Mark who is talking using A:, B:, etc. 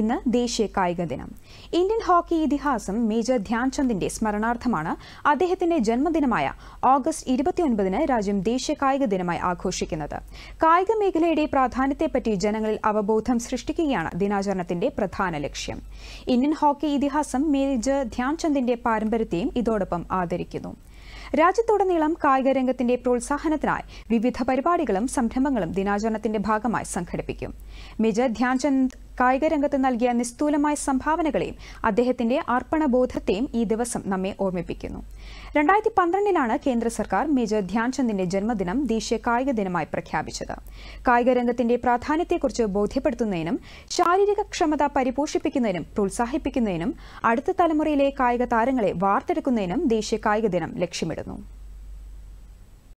A: ഇന്ന് ദേശീയ കായിക ദിനം ഇന്ത്യൻ ഹോക്കി ഇതിഹാസം മേജർ ധ്യാൻചന്ദിന്റെ സ്മരണാർത്ഥമാണ് അദ്ദേഹത്തിന്റെ ജന്മദിനമായ ഓഗസ്റ്റ് ഇരുപത്തിയൊൻപതിന് രാജ്യം ദേശീയ കായിക ദിനമായി ആഘോഷിക്കുന്നത് കായിക മേഖലയുടെ പ്രാധാന്യത്തെപ്പറ്റി ജനങ്ങളിൽ അവബോധം സൃഷ്ടിക്കുകയാണ് ദിനാചരണത്തിന്റെ പ്രധാന ലക്ഷ്യം ഇന്ത്യൻ ഹോക്കി ഇതിഹാസം മേജർ ധ്യാൻചന്ദിന്റെ പാരമ്പര്യത്തെയും ഇതോടൊപ്പം ആദരിക്കുന്നു രാജ്യത്തുടനീളം കായിക രംഗത്തിന്റെ പ്രോത്സാഹനത്തിനായി വിവിധ പരിപാടികളും സംരംഭങ്ങളും ദിനാചരണത്തിന്റെ ഭാഗമായി സംഘടിപ്പിക്കും മേജർ ധ്യാൻചന്ദ് കായിക രംഗത്ത് നൽകിയ നിസ്തൂലമായ സംഭാവനകളെയും അദ്ദേഹത്തിന്റെ അർപ്പണബോധത്തെയും ഈ ദിവസം നമ്മെ ഓർമ്മിപ്പിക്കുന്നു രണ്ടായിരത്തി പന്ത്രണ്ടിലാണ് കേന്ദ്ര സർക്കാർ മേജർ ധ്യാൻചന്ദിന്റെ ജന്മദിനം ദേശീയ കായിക ദിനമായി പ്രഖ്യാപിച്ചത് കായിക രംഗത്തിന്റെ പ്രാധാന്യത്തെക്കുറിച്ച് ബോധ്യപ്പെടുത്തുന്നതിനും ശാരീരിക ക്ഷമത പരിപോഷിപ്പിക്കുന്നതിനും പ്രോത്സാഹിപ്പിക്കുന്നതിനും അടുത്ത തലമുറയിലെ കായിക താരങ്ങളെ വാർത്തെടുക്കുന്നതിനും ദേശീയ കായിക ദിനം ലക്ഷ്യമിടുന്നു